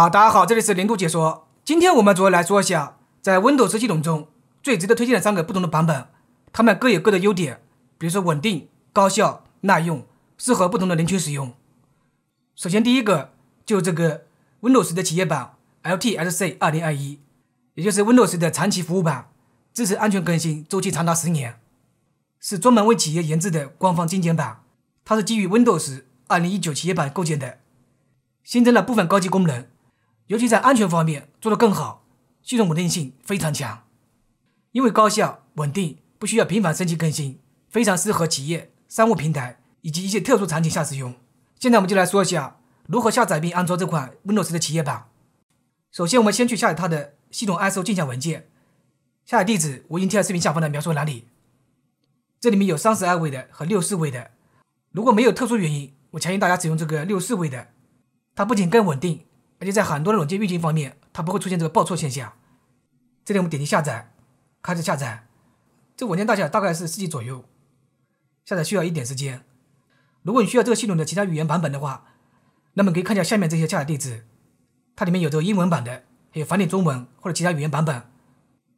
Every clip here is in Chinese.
好，大家好，这里是零度解说。今天我们主要来说一下，在 Windows 系统中最值得推荐的三个不同的版本，它们各有各的优点，比如说稳定、高效、耐用，适合不同的人群使用。首先，第一个就这个 Windows 的企业版 LTSC 二零二一，也就是 Windows 的长期服务版，支持安全更新周期长达十年，是专门为企业研制的官方精简版。它是基于 Windows 二零一九企业版构建的，新增了部分高级功能。尤其在安全方面做得更好，系统稳定性非常强，因为高效稳定，不需要频繁升级更新，非常适合企业商务平台以及一些特殊场景下使用。现在我们就来说一下如何下载并安装这款 Windows 的企业版。首先，我们先去下载它的系统 ISO 镜像文件，下载地址我已经贴在视频下方的描述栏里。这里面有三十二位的和六十四位的，如果没有特殊原因，我强烈大家使用这个六十四位的，它不仅更稳定。而且在很多的软件运行方面，它不会出现这个报错现象。这里我们点击下载，开始下载。这文件大小大概是四 G 左右，下载需要一点时间。如果你需要这个系统的其他语言版本的话，那么可以看一下下面这些下载地址，它里面有这个英文版的，还有繁体中文或者其他语言版本。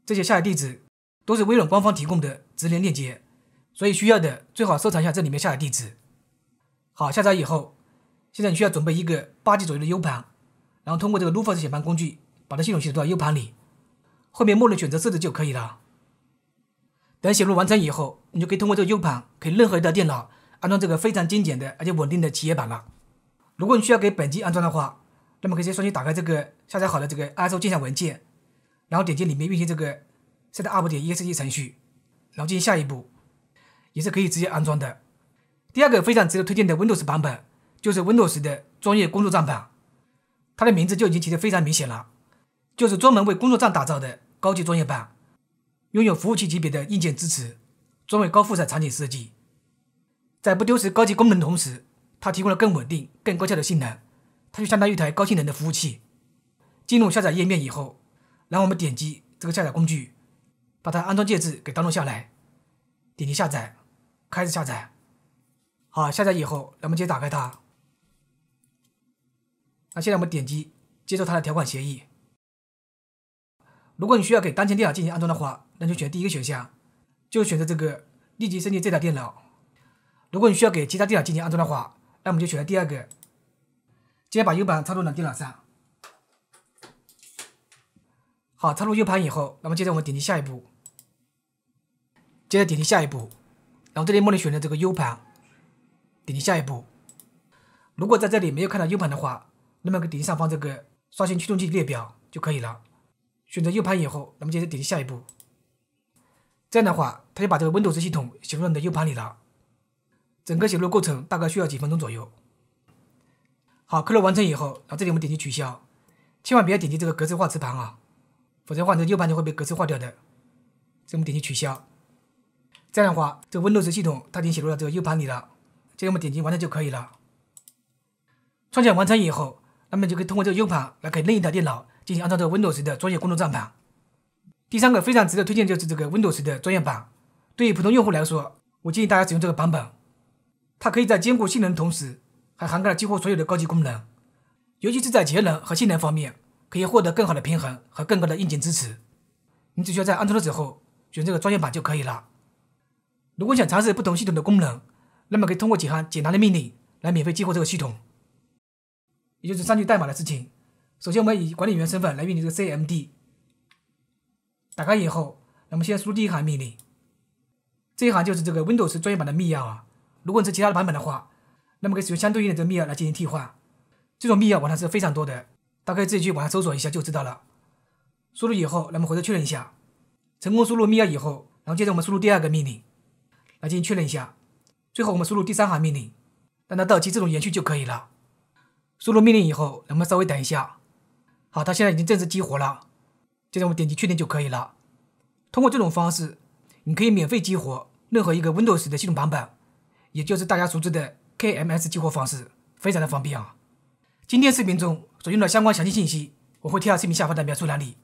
这些下载地址都是微软官方提供的直连链接，所以需要的最好收藏一下这里面下载地址。好，下载以后，现在你需要准备一个八 G 左右的 U 盘。然后通过这个 Rufus 写盘工具，把它系统写到 U 盘里，后面默认选择设置就可以了。等写入完成以后，你就可以通过这个 U 盘，可以任何一台电脑安装这个非常精简的而且稳定的企业版了。如果你需要给本机安装的话，那么可以先双击打开这个下载好的这个 ISO 镜像文件，然后点击里面运行这个 Setup.exe 点程序，然后进行下一步，也是可以直接安装的。第二个非常值得推荐的 Windows 版本，就是 Windows 的专业工作站版。它的名字就已经提得非常明显了，就是专门为工作站打造的高级专业版，拥有服务器级别的硬件支持，专为高负载场景设计，在不丢失高级功能的同时，它提供了更稳定、更高效的性能，它就相当于一台高性能的服务器。进入下载页面以后，然后我们点击这个下载工具，把它安装介质给登录下来，点击下载，开始下载。好，下载以后，然后直接打开它。那现在我们点击接受它的条款协议。如果你需要给当前电脑进行安装的话，那就选第一个选项，就选择这个立即升级这台电脑。如果你需要给其他电脑进行安装的话，那我们就选择第二个。接着把 U 盘插入到电脑上。好，插入 U 盘以后，那么接着我们点击下一步，接着点击下一步，然后这里默认选择这个 U 盘，点击下一步。如果在这里没有看到 U 盘的话，那么点击上方这个刷新驱动器列表就可以了。选择 U 盘以后，那么接着点击下一步。这样的话，它就把这个 Windows 系统写入到你的 U 盘里了。整个写入过程大概需要几分钟左右。好，刻录完成以后，然后这里我们点击取消，千万不要点击这个格式化磁盘啊，否则的话，你的 U 盘就会被格式化掉的。我们点击取消。这样的话，这个 Windows 系统它已经写入到这个 U 盘里了。这着我们点击完成就可以了。创建完成以后。那么就可以通过这个 U 盘来给另一台电脑进行安装这个 Windows 十的专业工作站盘。第三个非常值得推荐就是这个 Windows 十的专业版，对于普通用户来说，我建议大家使用这个版本，它可以在兼顾性能的同时，还涵盖了几乎所有的高级功能，尤其是在节能和性能方面可以获得更好的平衡和更高的硬件支持。你只需要在安装的时候选这个专业版就可以了。如果想尝试不同系统的功能，那么可以通过几行简单的命令来免费激活这个系统。也就是删除代码的事情。首先，我们以管理员身份来运行这个 CMD。打开以后，那么先输入第一行命令，这一行就是这个 Windows 专业版的密钥啊。如果你是其他的版本的话，那么可以使用相对应的这个密钥来进行替换。这种密钥网上是非常多的，大家可以自己去网上搜索一下就知道了。输入以后，那么回头确认一下。成功输入密钥以后，然后接着我们输入第二个命令来进行确认一下。最后，我们输入第三行命令，让它到期自动延续就可以了。输入命令以后，不们稍微等一下。好，它现在已经正式激活了，接着我们点击确定就可以了。通过这种方式，你可以免费激活任何一个 Windows 的系统版本，也就是大家熟知的 KMS 激活方式，非常的方便啊。今天视频中所用的相关详细信息，我会贴到视频下方的描述栏里。